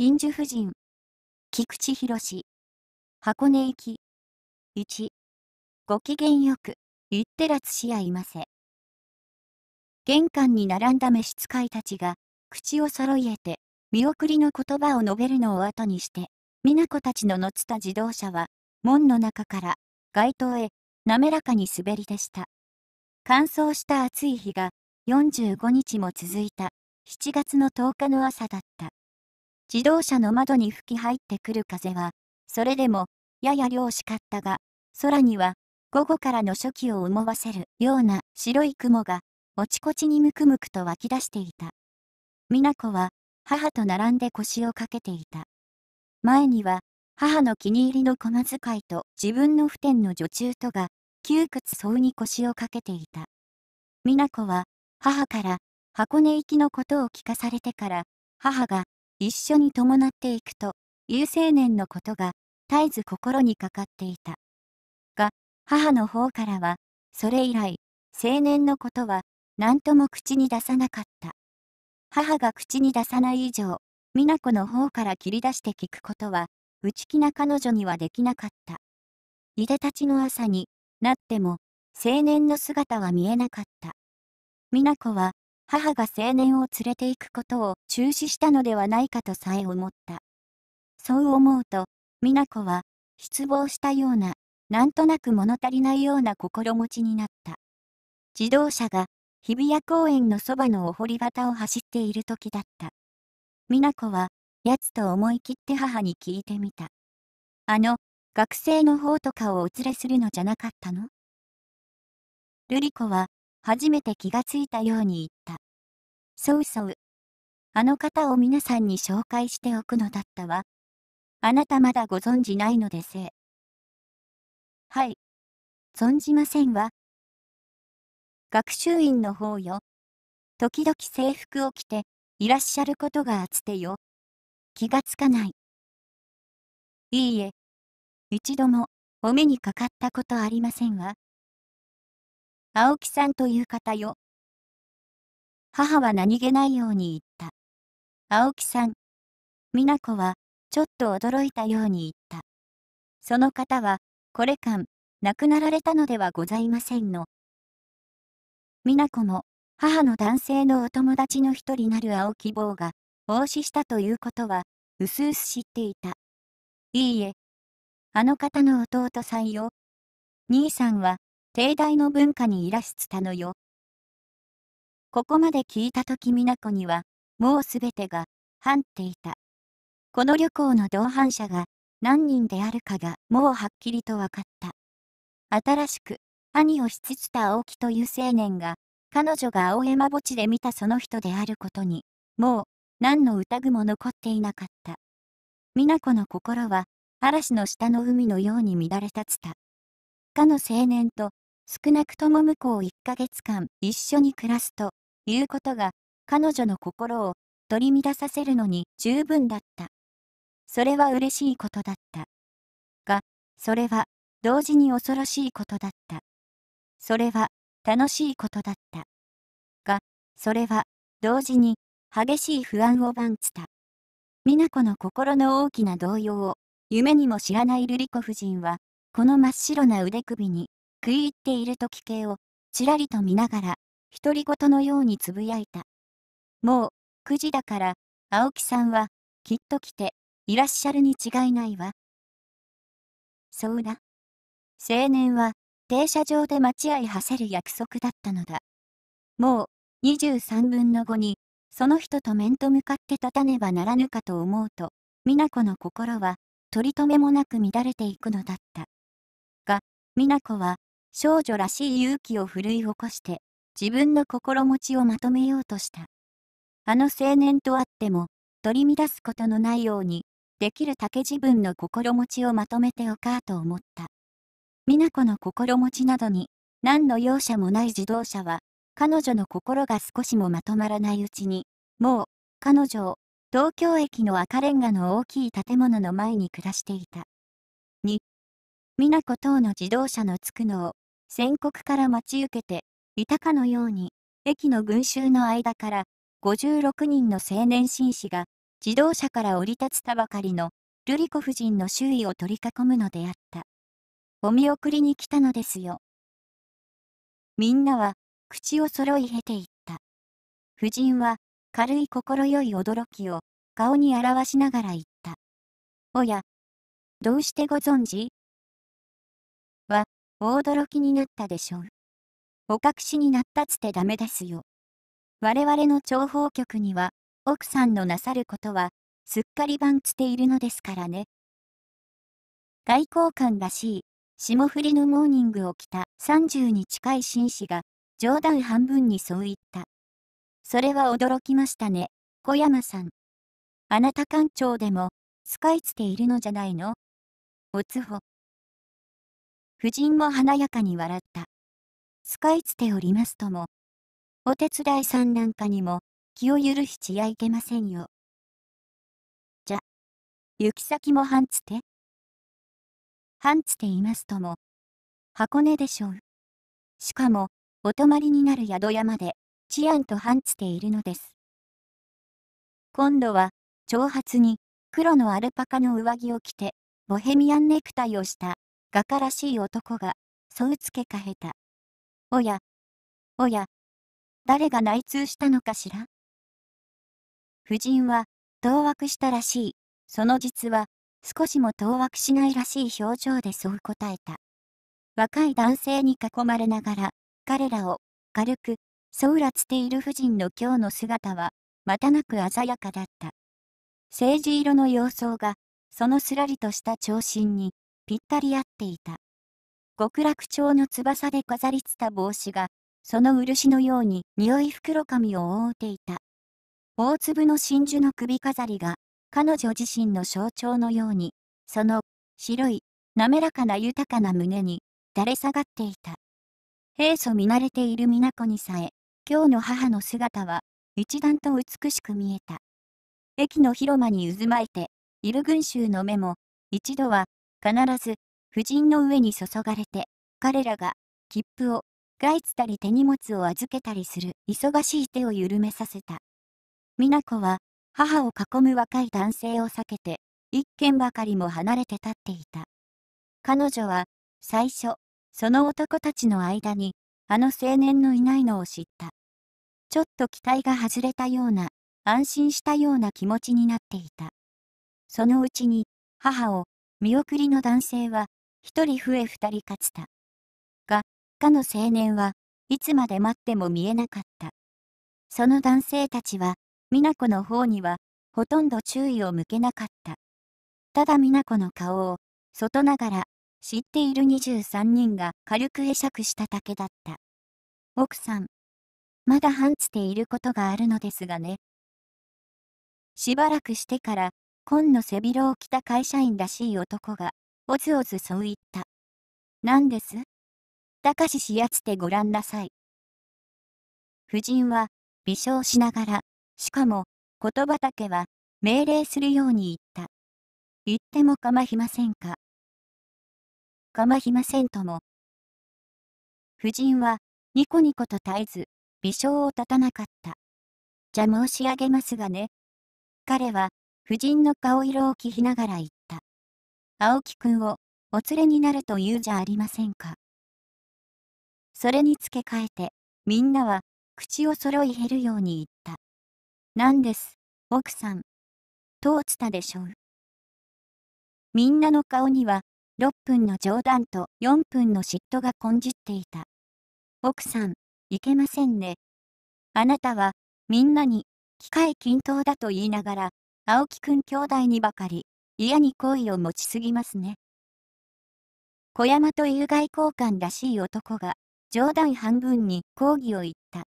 真珠夫人、菊池博箱根行き。1、ご機嫌よく、行ってらつし合いませ。玄関に並んだ召使いたちが、口を揃えて、見送りの言葉を述べるのを後にして、美奈子たちの乗った自動車は、門の中から、街灯へ、滑らかに滑りでした。乾燥した暑い日が、45日も続いた、7月の10日の朝だった。自動車の窓に吹き入ってくる風は、それでも、やや漁しかったが、空には、午後からの初期を思わせるような白い雲が、おちこちにむくむくと湧き出していた。美奈子は、母と並んで腰をかけていた。前には、母の気に入りの駒使いと自分の不天の女中とが、窮屈そうに腰をかけていた。美奈子は、母から、箱根行きのことを聞かされてから、母が、一緒に伴っていくと、有青年のことが絶えず心にかかっていた。が、母の方からは、それ以来、青年のことは何とも口に出さなかった。母が口に出さない以上、美奈子の方から切り出して聞くことは、内気な彼女にはできなかった。いでたちの朝になっても、青年の姿は見えなかった。美奈子は、母が青年を連れて行くことを中止したのではないかとさえ思った。そう思うと、美奈子は、失望したような、なんとなく物足りないような心持ちになった。自動車が、日比谷公園のそばのお堀端を走っている時だった。美奈子は、やつと思い切って母に聞いてみた。あの、学生の方とかをお連れするのじゃなかったの瑠璃子は、初めて気がついたように言った。そうそう。あの方を皆さんに紹介しておくのだったわ。あなたまだご存じないのでせ。はい。存じませんわ。学習院の方よ。時々制服を着て、いらっしゃることがあつてよ。気がつかない。いいえ。一度も、お目にかかったことありませんわ。青木さんという方よ。母は何気ないように言った。青木さん。美奈子は、ちょっと驚いたように言った。その方は、これ間、亡くなられたのではございませんの。美奈子も、母の男性のお友達の一人なる青木坊が、奉仕したということは、うすうす知っていた。いいえ。あの方の弟さんよ。兄さんは、帝大の文化にいらしつたのよ。ここまで聞いた時美奈子には、もうすべてが、んっていた。この旅行の同伴者が、何人であるかが、もうはっきりと分かった。新しく、兄をしつつた青木という青年が、彼女が青山墓地で見たその人であることに、もう、何の疑も残っていなかった。美奈子の心は、嵐の下の海のように乱れ立つた。かの青年と、少なくとも向こう1ヶ月間一緒に暮らすということが彼女の心を取り乱させるのに十分だった。それは嬉しいことだった。が、それは同時に恐ろしいことだった。それは楽しいことだった。が、それは同時に激しい不安を番つた。美奈子の心の大きな動揺を夢にも知らない瑠璃子夫人はこの真っ白な腕首に食い入っている時計を、ちらりと見ながら、独り言のようにつぶやいた。もう、9時だから、青木さんは、きっと来て、いらっしゃるに違いないわ。そうだ。青年は、停車場で待ち合いはせる約束だったのだ。もう、23分の5に、その人と面と向かって立たねばならぬかと思うと、美奈子の心は、取り留めもなく乱れていくのだった。が、美奈子は、少女らしい勇気を奮い起こして、自分の心持ちをまとめようとした。あの青年とあっても、取り乱すことのないように、できるだけ自分の心持ちをまとめておかと思った。美奈子の心持ちなどに、何の容赦もない自動車は、彼女の心が少しもまとまらないうちに、もう、彼女を、東京駅の赤レンガの大きい建物の前に暮らしていた。日美奈子等の自動車のつくのを、宣告から待ち受けて、いたかのように、駅の群衆の間から、56人の青年紳士が、自動車から降り立つたばかりの、瑠璃子夫人の周囲を取り囲むのであった。お見送りに来たのですよ。みんなは、口を揃い経ていった。夫人は、軽い心よい驚きを、顔に表しながら言った。おや、どうしてご存知は、大驚きになったでしょう。お隠しになったつてダメですよ。我々の諜報局には、奥さんのなさることは、すっかり番つているのですからね。外交官らしい、霜降りのモーニングを着た30に近い紳士が、冗談半分にそう言った。それは驚きましたね、小山さん。あなた艦長でも、使いつているのじゃないのおつほ。夫人も華やかに笑った。使い捨ておりますとも。お手伝いさんなんかにも気を許しちやいけませんよ。じゃ、行き先も半つて半つていますとも、箱根でしょう。しかも、お泊まりになる宿屋まで治安と半つているのです。今度は、長髪に黒のアルパカの上着を着て、ボヘミアンネクタイをした画家らしい男が、そうつけかえた。おや、おや、誰が内通したのかしら夫人は、当惑したらしい。その実は、少しも当惑しないらしい表情でそう答えた。若い男性に囲まれながら、彼らを、軽く、そうらつている夫人の今日の姿は、またなく鮮やかだった。政治色の様相が、そのすらりとした長身に、ぴったり合っていた。極楽鳥の翼で飾りつた帽子が、その漆のように匂い袋紙を覆うていた。大粒の真珠の首飾りが、彼女自身の象徴のように、その白い、滑らかな豊かな胸に、垂れ下がっていた。平素見慣れている美奈子にさえ、今日の母の姿は、一段と美しく見えた。駅の広間に渦巻いて、いる群衆の目も、一度は必ず、夫人の上に注がれて、彼らが、切符を、外つたり手荷物を預けたりする忙しい手を緩めさせた。美奈子は、母を囲む若い男性を避けて、一軒ばかりも離れて立っていた。彼女は、最初、その男たちの間に、あの青年のいないのを知った。ちょっと期待が外れたような、安心したような気持ちになっていた。そのうちに、母を、見送りの男性は、一人増え二人勝た。が、かの青年はいつまで待っても見えなかった。その男性たちは、美奈子の方には、ほとんど注意を向けなかった。ただ美奈子の顔を、外ながら、知っている23人が軽く会釈しただけだった。奥さん、まだ半つていることがあるのですがね。しばらくしてから、紺の背広を着た会社員らしい男が、おずおずそう言った。何ですたかししやつてごらんなさい。夫人は、微笑しながら、しかも、言葉だけは、命令するように言った。言ってもかまひませんか。かまひませんとも。夫人は、ニコニコと絶えず、微笑を立たなかった。じゃ申し上げますがね。彼は、夫人の顔色を聞きながら言った。青木くんを、お連れになると言うじゃありませんか。それに付け替えて、みんなは、口を揃い減るように言った。なんです、奥さん。と落ちたでしょう。みんなの顔には、6分の冗談と4分の嫉妬が混じっていた。奥さん、いけませんね。あなたは、みんなに、機械均等だと言いながら、青木くん兄弟にばかり、嫌に好意を持ちすぎますね。小山と有害交換らしい男が、冗談半分に抗議を言った。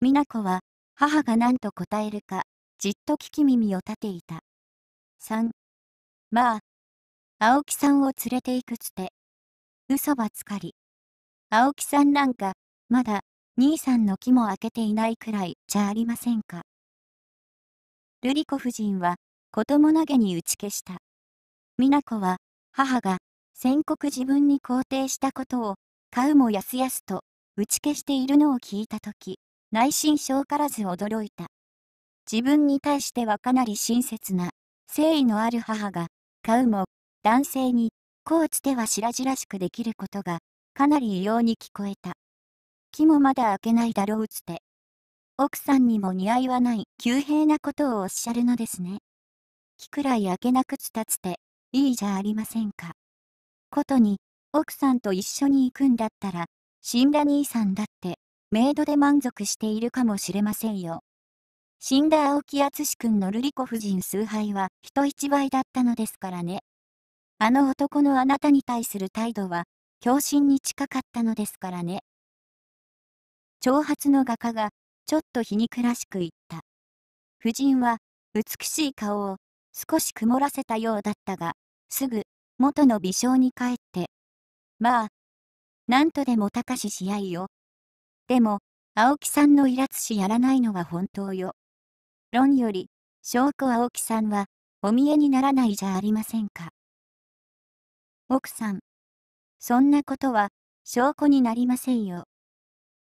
美奈子は、母が何と答えるか、じっと聞き耳を立ていた。3、まあ、青木さんを連れて行くつて。嘘ばつかり。青木さんなんか、まだ、兄さんの木も開けていないくらいじゃありませんか。ルリ子夫人は、子供投げに打ち消した。美奈子は、母が、宣告自分に肯定したことを、買うもやすやすと、打ち消しているのを聞いたとき、内心症からず驚いた。自分に対してはかなり親切な、誠意のある母が、買うも、男性に、こうつては白々しくできることが、かなり異様に聞こえた。木もまだ開けないだろうつて、奥さんにも似合いはない急平なことをおっしゃるのですね。木くらい開けなくつたつて、いいじゃありませんか。ことに、奥さんと一緒に行くんだったら、死んだ兄さんだって、メイドで満足しているかもしれませんよ。死んだ青木淳君の瑠璃子夫人崇拝は人一倍だったのですからね。あの男のあなたに対する態度は、狂心に近かったのですからね。挑発の画家がちょっと皮肉らしく言った。夫人は、美しい顔を、少し曇らせたようだったが、すぐ、元の微笑に帰って、まあ、なんとでも高し試合よ。でも、青木さんのイラつしやらないのは本当よ。論より、証拠青木さんは、お見えにならないじゃありませんか。奥さん、そんなことは、証拠になりませんよ。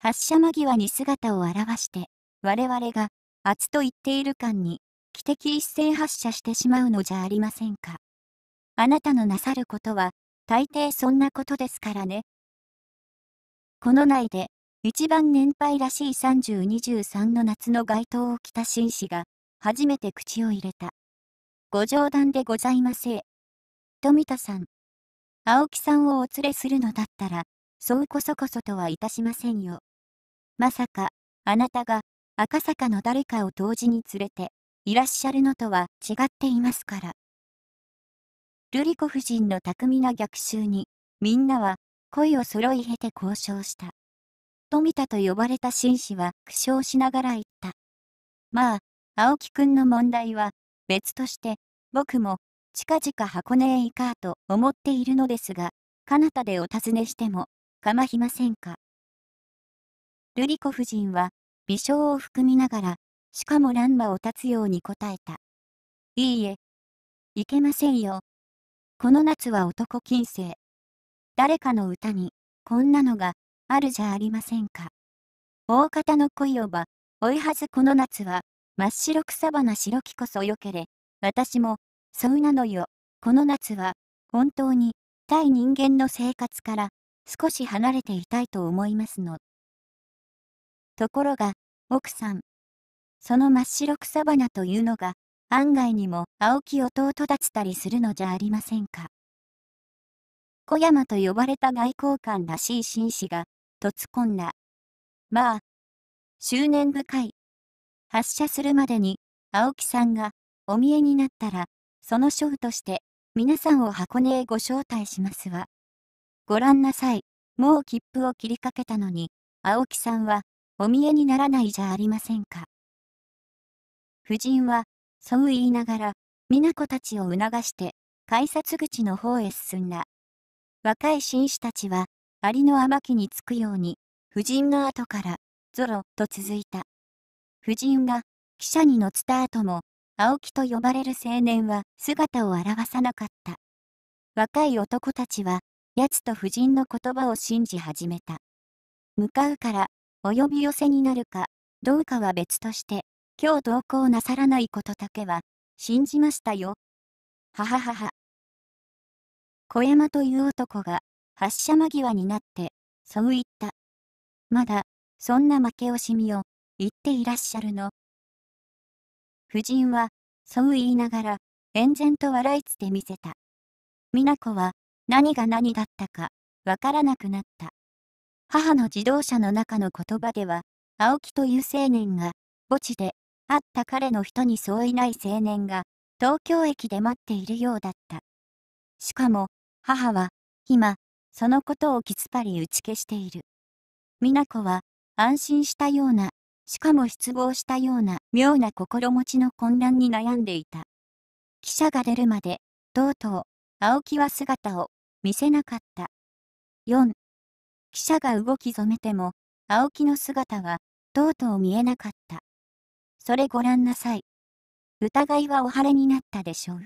発射間際に姿を現して、我々が、圧と言っている間に、汽笛一斉発射してしまうのじゃありませんか。あなたのなさることは、大抵そんなことですからね。この内で、一番年配らしい3023の夏の街灯を着た紳士が、初めて口を入れた。ご冗談でございません。富田さん。青木さんをお連れするのだったら、そうこそこそとはいたしませんよ。まさか、あなたが赤坂の誰かを同時に連れていらっしゃるのとは違っていますから。ルリ子夫人の巧みな逆襲に、みんなは声を揃い経て交渉した。富田と呼ばれた紳士は苦笑しながら言った。まあ、青木くんの問題は別として、僕も近々箱根へ行かと思っているのですが、彼方でお尋ねしてもかまひませんか。ルリコ夫人は、微笑を含みながら、しかも乱馬を立つように答えた。いいえ。いけませんよ。この夏は男禁制。誰かの歌に、こんなのが、あるじゃありませんか。大方の恋をば、追いはずこの夏は、真っ白草花白木こそよけれ、私も、そうなのよ。この夏は、本当に、対人間の生活から、少し離れていたいと思いますの。ところが、奥さん。その真っ白草花というのが、案外にも青木弟だちたりするのじゃありませんか。小山と呼ばれた外交官らしい紳士が、とつこんだ。まあ、執念深い。発射するまでに、青木さんが、お見えになったら、その書婦として、皆さんを箱根へご招待しますわ。ご覧なさい、もう切符を切りかけたのに、青木さんは、お見えにならないじゃありませんか。夫人は、そう言いながら、美奈子たちを促して、改札口の方へ進んだ。若い紳士たちは、蟻の天木につくように、夫人の後から、ゾロと続いた。夫人が、汽車に乗った後も、青木と呼ばれる青年は姿を現さなかった。若い男たちは、奴と夫人の言葉を信じ始めた。向かうから、お呼び寄せになるか、どうかは別として、今日同行なさらないことだけは、信じましたよ。はははは。小山という男が、発車間際になって、そう言った。まだ、そんな負け惜しみを、言っていらっしゃるの。夫人は、そう言いながら、炎然と笑いつて見せた。美奈子は、何が何だったか、わからなくなった。母の自動車の中の言葉では、青木という青年が、墓地で、会った彼の人に相違ない青年が、東京駅で待っているようだった。しかも、母は、今、そのことをきつぱり打ち消している。美奈子は、安心したような、しかも失望したような、妙な心持ちの混乱に悩んでいた。記者が出るまで、とうとう、青木は姿を見せなかった。4記者が動き染めても、青木の姿は、とうとう見えなかった。それご覧なさい。疑いはお晴れになったでしょう。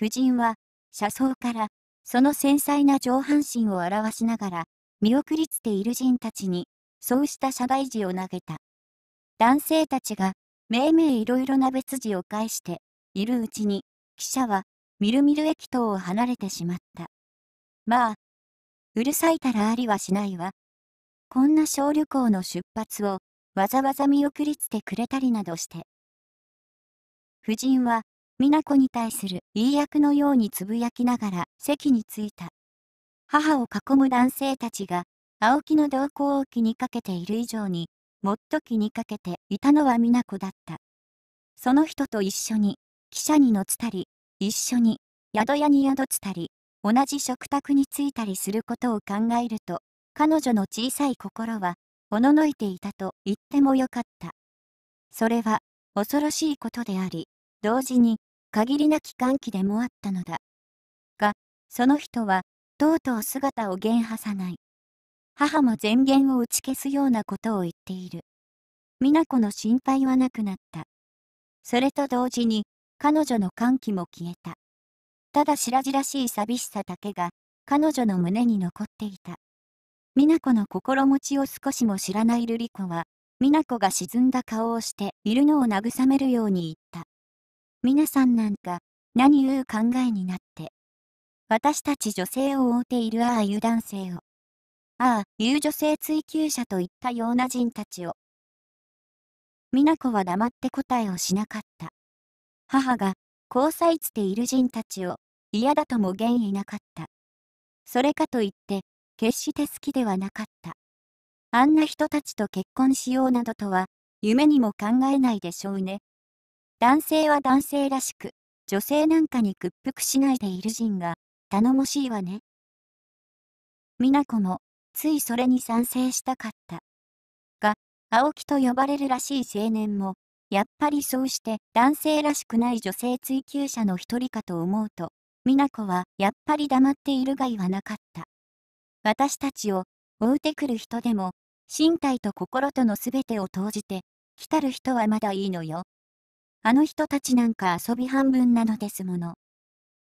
夫人は、車窓から、その繊細な上半身を表しながら、見送りつている人たちに、そうした謝罪辞を投げた。男性たちが、めいめいいろいろな別辞を返して、いるうちに、記者は、みるみる駅頭を離れてしまった。まあ、うるさいたらありはしないわ。こんな小旅行の出発を、わざわざ見送りつてくれたりなどして。夫人は、美奈子に対する言い訳のようにつぶやきながら席に着いた。母を囲む男性たちが、青木の動向を気にかけている以上に、もっと気にかけていたのは美奈子だった。その人と一緒に、汽車に乗ったり、一緒に、宿屋に宿ったり、同じ食卓に着いたりすることを考えると、彼女の小さい心は、おののいていたと言ってもよかった。それは、恐ろしいことであり、同時に、限りなき歓喜でもあったのだ。が、その人は、とうとう姿を減破さない。母も前言を打ち消すようなことを言っている。美奈子の心配はなくなった。それと同時に、彼女の歓喜も消えた。ただ白々しい寂しさだけが、彼女の胸に残っていた。美奈子の心持ちを少しも知らない瑠璃子は、美奈子が沈んだ顔をしているのを慰めるように言った。皆さんなんか、何言う考えになって。私たち女性を追うているああいう男性を。ああいう女性追求者といったような人たちを。美奈子は黙って答えをしなかった。母が、交際つている人たちを嫌だとも原因なかった。それかといって、決して好きではなかった。あんな人たちと結婚しようなどとは、夢にも考えないでしょうね。男性は男性らしく、女性なんかに屈服しないでいる人が、頼もしいわね。美奈子も、ついそれに賛成したかった。が、青木と呼ばれるらしい青年も、やっぱりそうして男性らしくない女性追求者の一人かと思うと、美奈子はやっぱり黙っているが言わなかった。私たちを追うてくる人でも、身体と心とのすべてを投じて、来たる人はまだいいのよ。あの人たちなんか遊び半分なのですもの。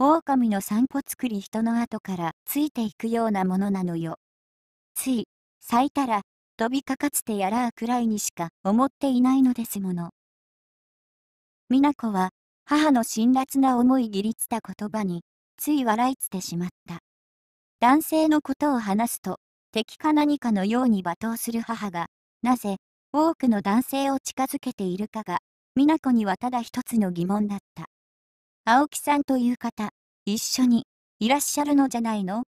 狼の散歩作り人の後からついていくようなものなのよ。つい、咲いたら、飛びかかつてやらあくらいにしか思っていないのですもの。美奈子は母の辛辣な思いぎりつた言葉に、つい笑いつてしまった。男性のことを話すと、敵か何かのように罵倒する母が、なぜ、多くの男性を近づけているかが、美奈子にはただ一つの疑問だった。青木さんという方、一緒に、いらっしゃるのじゃないの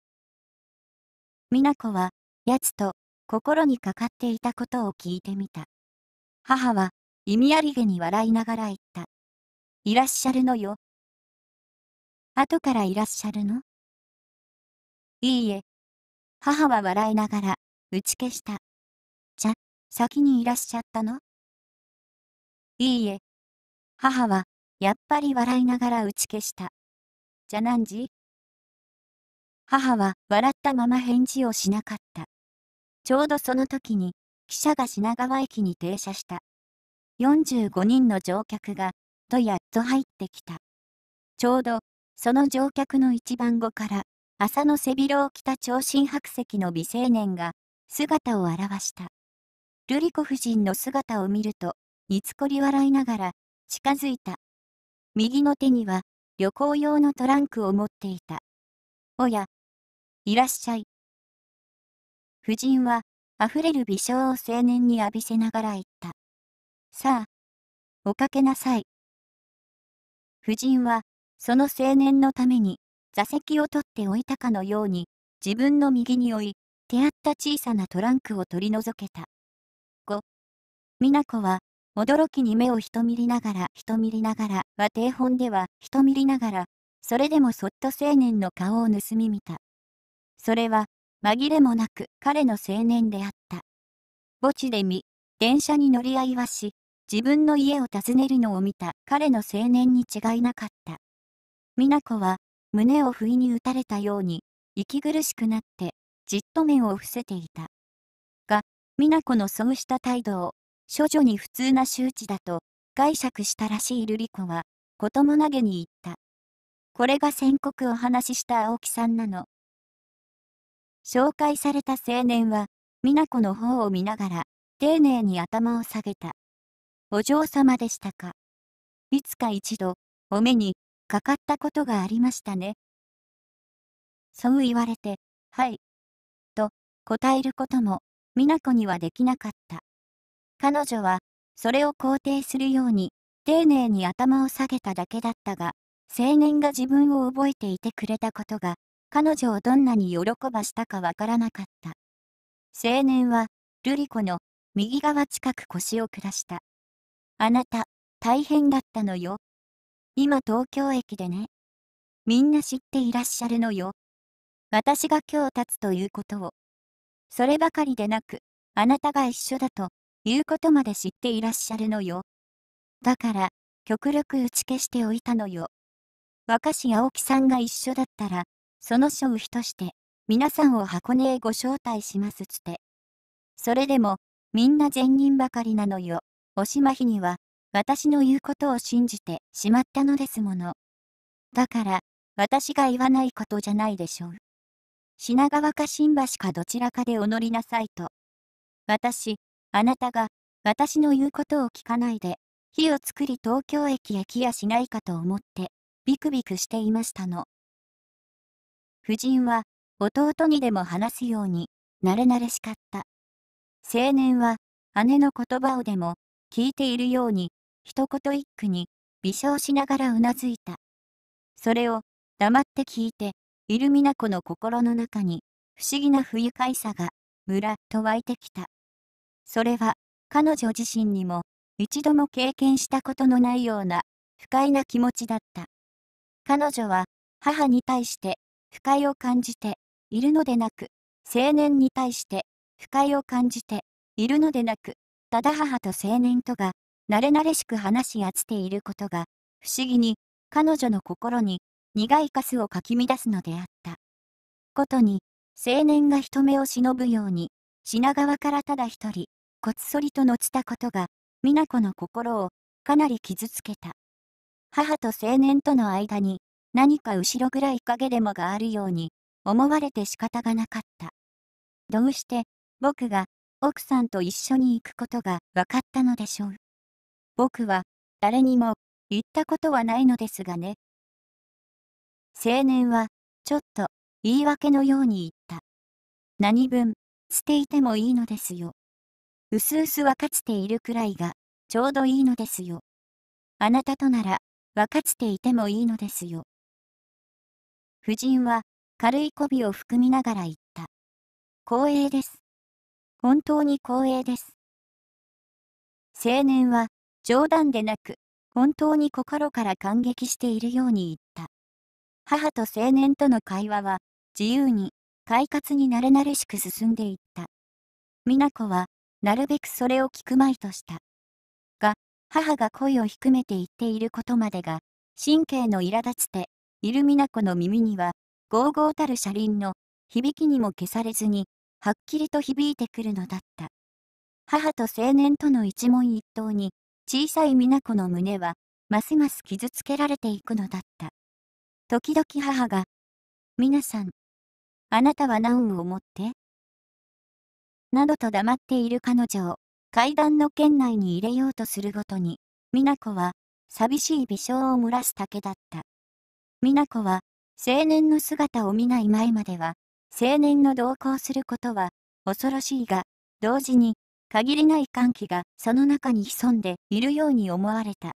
美奈子は、奴と、心にかかっていたことを聞いてみた。母は、意味ありげに笑いながら言った。いらっしゃるのよ。後からいらっしゃるのいいえ。母は笑いながら、打ち消した。じゃ、先にいらっしゃったのいいえ。母は、やっぱり笑いながら打ち消した。じゃ何時母は笑ったまま返事をしなかった。ちょうどその時に、汽車が品川駅に停車した。45人の乗客がとやっと入ってきた。ちょうど、その乗客の一番後から、朝の背広を着た長身白石の美青年が、姿を現した。ルリコ夫人の姿を見ると、につこり笑いながら、近づいた。右の手には、旅行用のトランクを持っていた。おや、いらっしゃい。夫人は、溢れる微笑を青年に浴びせながら言った。さあ、おかけなさい。夫人は、その青年のために、座席を取っておいたかのように、自分の右に置い、手会った小さなトランクを取り除けた。5、美奈子は、驚きに目をひと見りながら、人見りながらは定本では、人見りながら、それでもそっと青年の顔を盗み見た。それは、紛れもなく彼の青年であった。墓地で見、電車に乗り合いはし、自分の家を訪ねるのを見た彼の青年に違いなかった。美奈子は、胸を不意に打たれたように、息苦しくなって、じっと面を伏せていた。が、美奈子のそうした態度を、処女に普通な周知だと、解釈したらしい瑠璃子は、子ともなげに言った。これが宣告を話しした青木さんなの。紹介された青年は、美奈子の方を見ながら、丁寧に頭を下げた。お嬢様でしたか。いつか一度、お目にかかったことがありましたね。そう言われて、はい。と、答えることも、美奈子にはできなかった。彼女は、それを肯定するように、丁寧に頭を下げただけだったが、青年が自分を覚えていてくれたことが、彼女をどんなに喜ばしたかわからなかった。青年は、瑠璃子の右側近く腰を下した。あなた、大変だったのよ。今東京駅でね。みんな知っていらっしゃるのよ。私が今日立つということを。そればかりでなく、あなたが一緒だということまで知っていらっしゃるのよ。だから、極力打ち消しておいたのよ。若氏青木さんが一緒だったら、その書品として、皆さんを箱根へご招待しますつて。それでも、みんな善人ばかりなのよ。おしまひには、私の言うことを信じてしまったのですもの。だから、私が言わないことじゃないでしょう。品川か新橋かどちらかでお乗りなさいと。私、あなたが、私の言うことを聞かないで、火を作り東京駅へ来やしないかと思って、ビクビクしていましたの。夫人は、弟にでも話すように、慣れ慣れしかった。青年は、姉の言葉をでも、聞いているように、一言一句に、微笑しながらうなずいた。それを、黙って聞いて、いるミナ子の心の中に、不思議な不愉快さが、むらっと湧いてきた。それは、彼女自身にも、一度も経験したことのないような、不快な気持ちだった。彼女は、母に対して、不快を感じて、いるのでなく、青年に対して、不快を感じて、いるのでなく、ただ母と青年とが、慣れ慣れしく話し合っていることが、不思議に、彼女の心に、苦いカスをかき乱すのであった。ことに、青年が人目を忍ぶように、品川からただ一人、こっそりとのちたことが、美奈子の心を、かなり傷つけた。母と青年との間に、何か後ろ暗い影でもがあるように、思われて仕方がなかった。どうして、僕が、奥さんと一緒に行くことが分かったのでしょう。僕は誰にも言ったことはないのですがね。青年はちょっと言い訳のように言った。何分捨ていてもいいのですよ。うすうす分かつているくらいがちょうどいいのですよ。あなたとなら分かつていてもいいのですよ。夫人は軽い媚びを含みながら言った。光栄です。本当に光栄です。青年は、冗談でなく、本当に心から感激しているように言った。母と青年との会話は、自由に、快活になれなれしく進んでいった。美奈子は、なるべくそれを聞くまいとした。が、母が声を低めて言っていることまでが、神経の苛立つて、いる美奈子の耳には、ゴ々たる車輪の響きにも消されずに、はっきりと響いてくるのだった。母と青年との一問一答に、小さい美奈子の胸は、ますます傷つけられていくのだった。時々母が、皆さん、あなたは何を思ってなどと黙っている彼女を階段の圏内に入れようとするごとに、美奈子は寂しい微笑を漏らす竹だった。美奈子は青年の姿を見ない前までは青年の同行することは恐ろしいが、同時に限りない歓喜がその中に潜んでいるように思われた。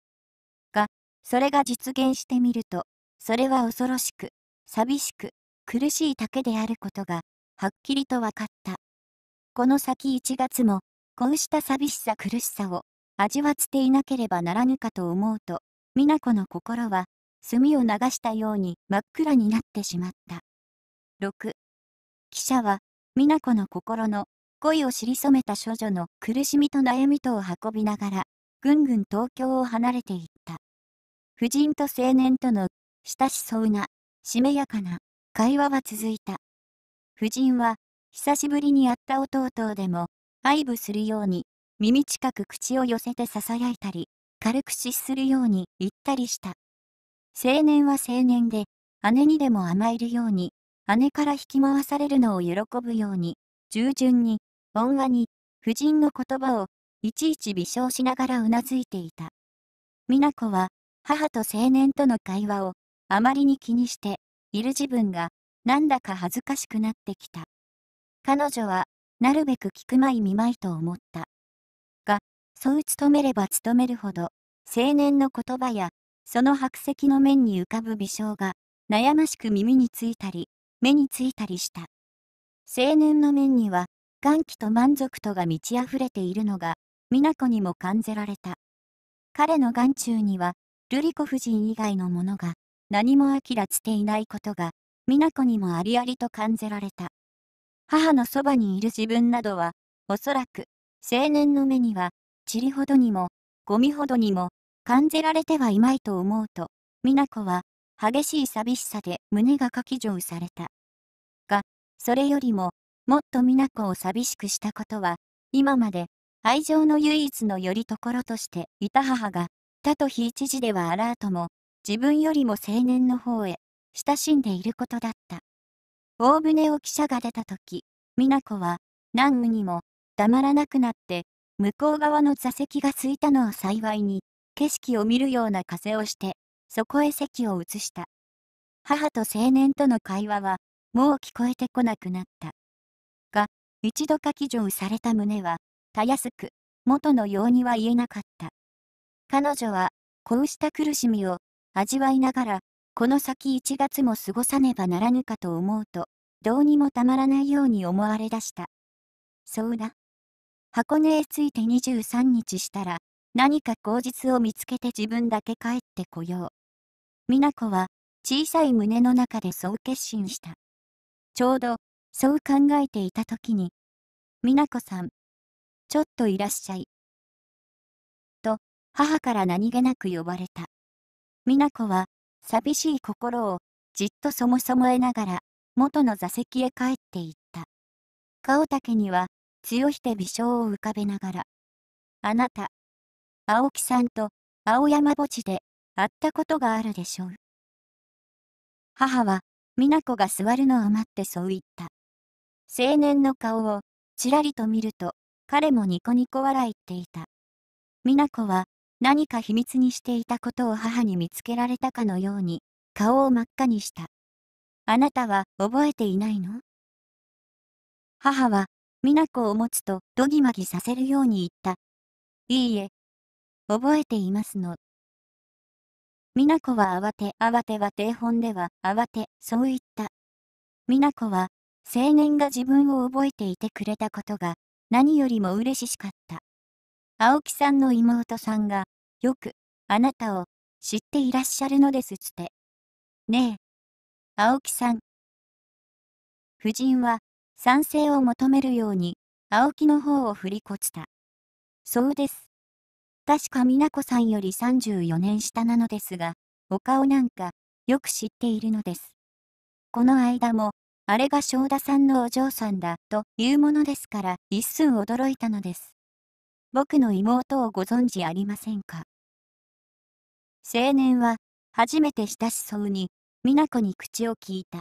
が、それが実現してみると、それは恐ろしく、寂しく、苦しいだけであることが、はっきりと分かった。この先1月も、こうした寂しさ苦しさを味わっていなければならぬかと思うと、美奈子の心は、墨を流したように真っ暗になってしまった。6記者は、美奈子の心の恋をり染めた少女の苦しみと悩みとを運びながら、ぐんぐん東京を離れていった。夫人と青年との親しそうな、しめやかな会話は続いた。夫人は、久しぶりに会った弟でも、愛撫するように、耳近く口を寄せて囁いたり、軽く失するように言ったりした。青年は青年で、姉にでも甘えるように、姉から引き回されるのを喜ぶように、従順に、恩和に、夫人の言葉を、いちいち微笑しながらうなずいていた。美奈子は、母と青年との会話を、あまりに気にして、いる自分が、なんだか恥ずかしくなってきた。彼女は、なるべく聞くまい見まいと思った。が、そう勤めれば勤めるほど、青年の言葉や、その白石の面に浮かぶ微笑が、悩ましく耳についたり、目についたりした。青年の面には、歓喜と満足とが満ち溢れているのが、美奈子にも感じられた。彼の眼中には、瑠璃子夫人以外のものが、何もあきらつていないことが、美奈子にもありありと感じられた。母のそばにいる自分などは、おそらく、青年の目には、塵ほどにも、ゴミほどにも、感じられてはいまいと思うと、美奈子は、激しい寂しさで胸がかき上された。が、それよりも、もっと美奈子を寂しくしたことは、今まで、愛情の唯一の拠り所としていた母が、他と非一時ではあらーとも、自分よりも青年の方へ、親しんでいることだった。大船を汽車が出た時、美奈子は、何部にも、黙らなくなって、向こう側の座席が空いたのを幸いに、景色を見るような風をして、そこへ席を移した。母と青年との会話は、もう聞こえてこなくなった。が、一度書き上された胸は、たやすく、元のようには言えなかった。彼女は、こうした苦しみを、味わいながら、この先1月も過ごさねばならぬかと思うと、どうにもたまらないように思われだした。そうだ。箱根へ着いて23日したら、何か口実を見つけて自分だけ帰ってこよう。美奈子は小さい胸の中でそう決心した。ちょうど、そう考えていた時に、美奈子さん、ちょっといらっしゃい。と、母から何気なく呼ばれた。美奈子は、寂しい心を、じっとそもそもえながら、元の座席へ帰っていった。顔丈には、強して微笑を浮かべながら、あなた、青木さんと青山墓地で会ったことがあるでしょう。母は、美奈子が座るのを待ってそう言った。青年の顔を、ちらりと見ると、彼もニコニコ笑いっていた。美奈子は、何か秘密にしていたことを母に見つけられたかのように、顔を真っ赤にした。あなたは覚えていないの母は、美奈子を持つとどぎまぎさせるように言った。いいえ、覚えていますの。美奈子は慌て慌ては定本では慌てそう言った。美奈子は青年が自分を覚えていてくれたことが何よりも嬉しかった。青木さんの妹さんがよくあなたを知っていらっしゃるのですつって。ねえ、青木さん。夫人は賛成を求めるように青木の方を振りこちた。そうです。確か美奈子さんより34年下なのですが、お顔なんか、よく知っているのです。この間も、あれが正田さんのお嬢さんだ、というものですから、一寸驚いたのです。僕の妹をご存じありませんか青年は、初めて親しそうに、美奈子に口を聞いた。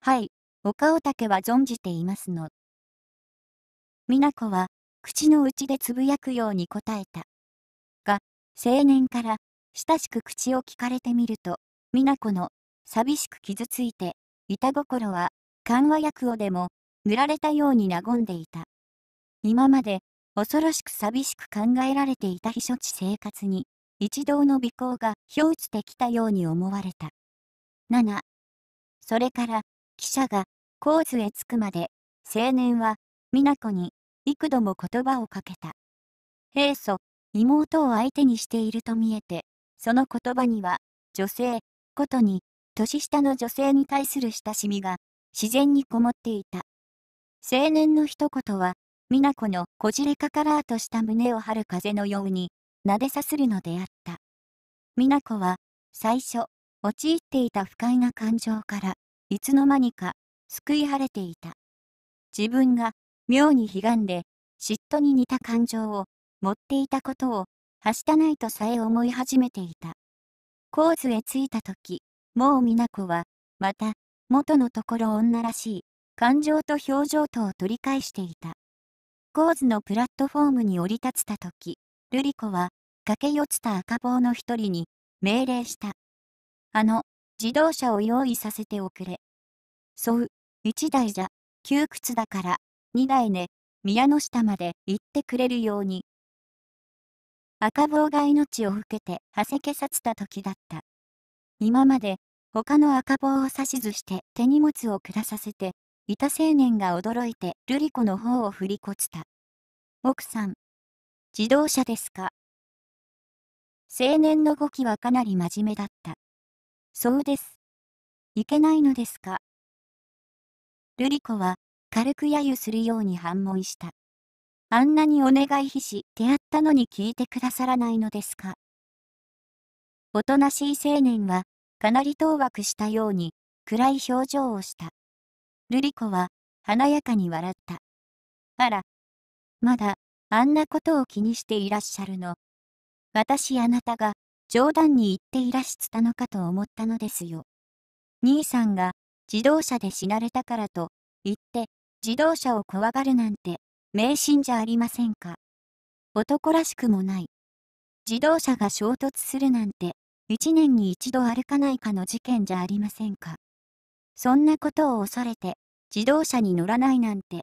はい、お顔だけは存じていますの。美奈子は、口の内でつぶやくように答えた。青年から親しく口を聞かれてみると、美奈子の寂しく傷ついて、板心は緩和薬をでも塗られたように和んでいた。今まで恐ろしく寂しく考えられていた避暑地生活に、一同の尾行が表打てきたように思われた。7、それから記者が構図へ着くまで、青年は美奈子に幾度も言葉をかけた。平素、妹を相手にしていると見えて、その言葉には、女性、ことに、年下の女性に対する親しみが、自然にこもっていた。青年の一言は、美奈子のこじれかからーとした胸を張る風のように、なでさするのであった。美奈子は、最初、陥っていた不快な感情から、いつの間にか、救い晴れていた。自分が、妙に悲願で、嫉妬に似た感情を、持っていたことを、はしたないとさえ思い始めていた。コーズへ着いた時、もう美奈子は、また、元のところ女らしい、感情と表情とを取り返していた。コーズのプラットフォームに降り立つた時、ルリ子は、駆け寄った赤棒の一人に、命令した。あの、自動車を用意させておくれ。そう、一台じゃ、窮屈だから、二台ね、宮の下まで行ってくれるように、赤棒が命を受けて、はせけさつた時だった。今まで、他の赤棒を指図して手荷物を下させて、いた青年が驚いて瑠璃子の方を振りこつた。奥さん、自動車ですか青年の動きはかなり真面目だった。そうです。いけないのですか瑠璃子は軽く揶揄するように反問した。あんなにお願いひし、出会ったのに聞いてくださらないのですか。おとなしい青年は、かなり当惑したように、暗い表情をした。瑠璃子は、華やかに笑った。あら、まだ、あんなことを気にしていらっしゃるの。私あなたが、冗談に言っていらしたのかと思ったのですよ。兄さんが、自動車で死なれたからと、言って、自動車を怖がるなんて、迷信じゃありませんか。男らしくもない。自動車が衝突するなんて、一年に一度歩かないかの事件じゃありませんか。そんなことを恐れて、自動車に乗らないなんて。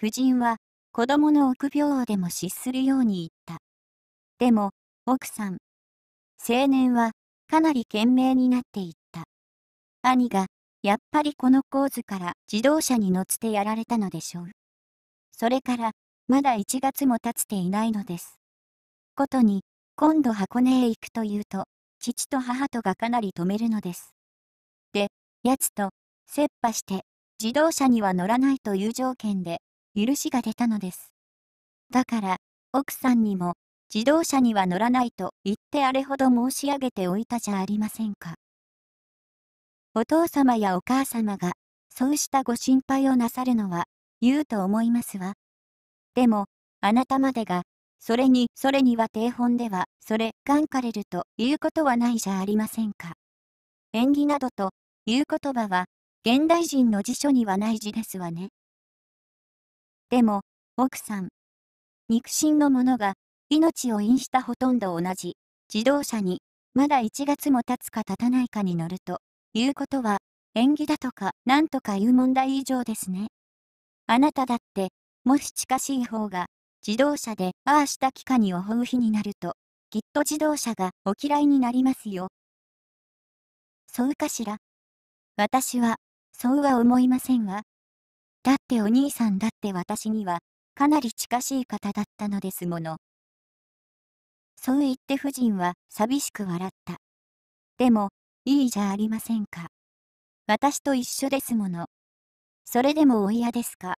夫人は、子供の臆病でも失するように言った。でも、奥さん。青年は、かなり懸命になっていった。兄が、やっぱりこの構図から自動車に乗ってやられたのでしょう。それから、まだ1月も経つていないのです。ことに、今度箱根へ行くというと、父と母とがかなり止めるのです。で、やつと、切羽して、自動車には乗らないという条件で、許しが出たのです。だから、奥さんにも、自動車には乗らないと言ってあれほど申し上げておいたじゃありませんか。お父様やお母様が、そうしたご心配をなさるのは、言うと思いますわ。でも、あなたまでが、それに、それには定本では、それ、んかれるということはないじゃありませんか。縁起などという言葉は、現代人の辞書にはない字ですわね。でも、奥さん、肉親の者が、命を因したほとんど同じ、自動車に、まだ1月も経つか経たないかに乗ると、いうことは、縁起だとか、なんとかいう問題以上ですね。あなただって、もし近しい方が、自動車でああした機かにおほう日になると、きっと自動車がお嫌いになりますよ。そうかしら。私は、そうは思いませんわ。だってお兄さんだって私には、かなり近しい方だったのですもの。そう言って夫人は寂しく笑った。でも、いいじゃありませんか。私と一緒ですもの。それでもお嫌ですか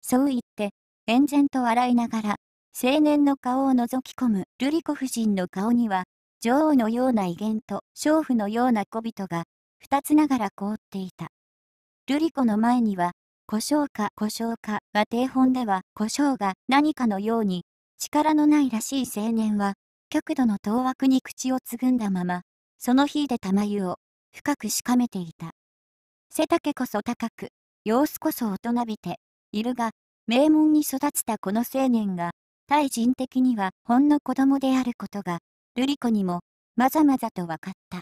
そう言って、遠然と笑いながら、青年の顔を覗き込むルリ子夫人の顔には、女王のような威厳と娼婦のような小人が、二つながら凍っていた。ルリ子の前には、故障か故障かは定本では故障が何かのように、力のないらしい青年は、極度の当惑に口をつぐんだまま、その火で玉湯を深くしかめていた。背丈こそ高く、様子こそ大人びて、いるが、名門に育てたこの青年が、対人的にはほんの子供であることが、瑠璃子にも、まざまざと分かった。